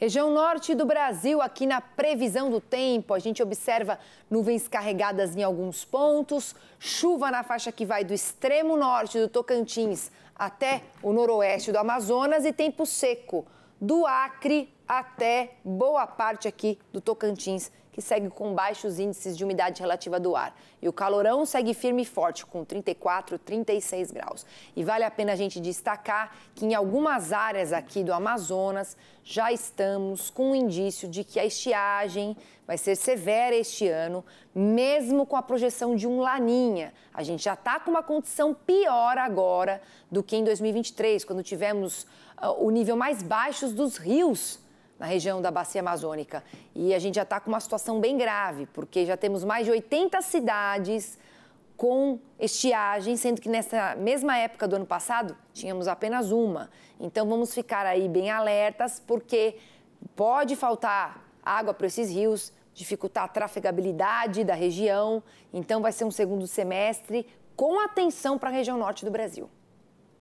Região norte do Brasil, aqui na previsão do tempo, a gente observa nuvens carregadas em alguns pontos, chuva na faixa que vai do extremo norte do Tocantins até o noroeste do Amazonas e tempo seco do Acre até boa parte aqui do Tocantins, que segue com baixos índices de umidade relativa do ar. E o calorão segue firme e forte, com 34, 36 graus. E vale a pena a gente destacar que em algumas áreas aqui do Amazonas já estamos com um indício de que a estiagem vai ser severa este ano, mesmo com a projeção de um laninha. A gente já está com uma condição pior agora do que em 2023, quando tivemos uh, o nível mais baixo dos rios na região da Bacia Amazônica. E a gente já está com uma situação bem grave, porque já temos mais de 80 cidades com estiagem, sendo que nessa mesma época do ano passado tínhamos apenas uma. Então vamos ficar aí bem alertas, porque pode faltar água para esses rios, dificultar a trafegabilidade da região. Então vai ser um segundo semestre com atenção para a região norte do Brasil.